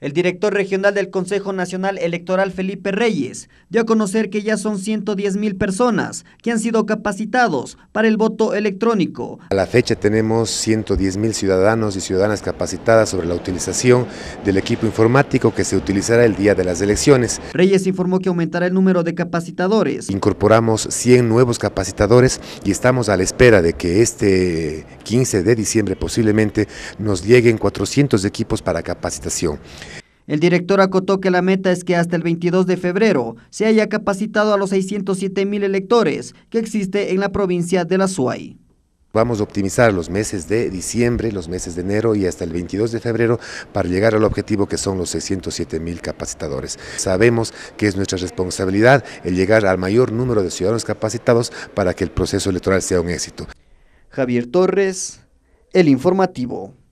El director regional del Consejo Nacional Electoral, Felipe Reyes, dio a conocer que ya son 110 mil personas que han sido capacitados para el voto electrónico. A la fecha tenemos 110 mil ciudadanos y ciudadanas capacitadas sobre la utilización del equipo informático que se utilizará el día de las elecciones. Reyes informó que aumentará el número de capacitadores. Incorporamos 100 nuevos capacitadores y estamos a la espera de que este 15 de diciembre posiblemente nos lleguen 400 equipos para capacitación. El director acotó que la meta es que hasta el 22 de febrero se haya capacitado a los 607 mil electores que existe en la provincia de la Suay. Vamos a optimizar los meses de diciembre, los meses de enero y hasta el 22 de febrero para llegar al objetivo que son los 607 mil capacitadores. Sabemos que es nuestra responsabilidad el llegar al mayor número de ciudadanos capacitados para que el proceso electoral sea un éxito. Javier Torres, El Informativo.